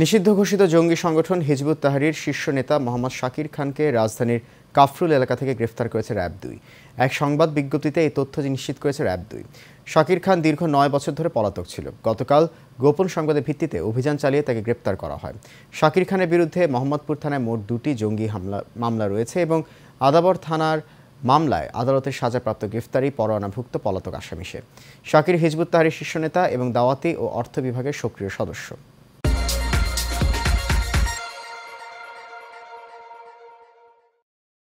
নিষিদ্ধ ঘোষিত জঙ্গি সংগঠন হিজবুত তাহারির শীর্ষ নেতা মোহাম্মদ শাকির খানকে রাজধানীর কাফরুল এলাকা থেকে গ্রেফতার করেছে র্যাব দুই এক সংবাদ বিজ্ঞপ্তিতে এই তথ্য নিশ্চিত করেছে র্যাব দুই শাকির খান দীর্ঘ নয় বছর ধরে পলাতক ছিল গতকাল গোপন সংবাদের ভিত্তিতে অভিযান চালিয়ে তাকে গ্রেপ্তার করা হয় শাকির খানের বিরুদ্ধে মোহাম্মদপুর থানায় মোট দুটি জঙ্গি হামলা মামলা রয়েছে এবং আদাবর থানার মামলায় আদালতের সাজাপ্রাপ্ত গ্রেফতারি পরোয়ানাভুক্ত পলাতক আসামিসে শাকির হিজবুত তাহারির শীর্ষ নেতা এবং দাওয়াতি ও অর্থ বিভাগের সক্রিয় সদস্য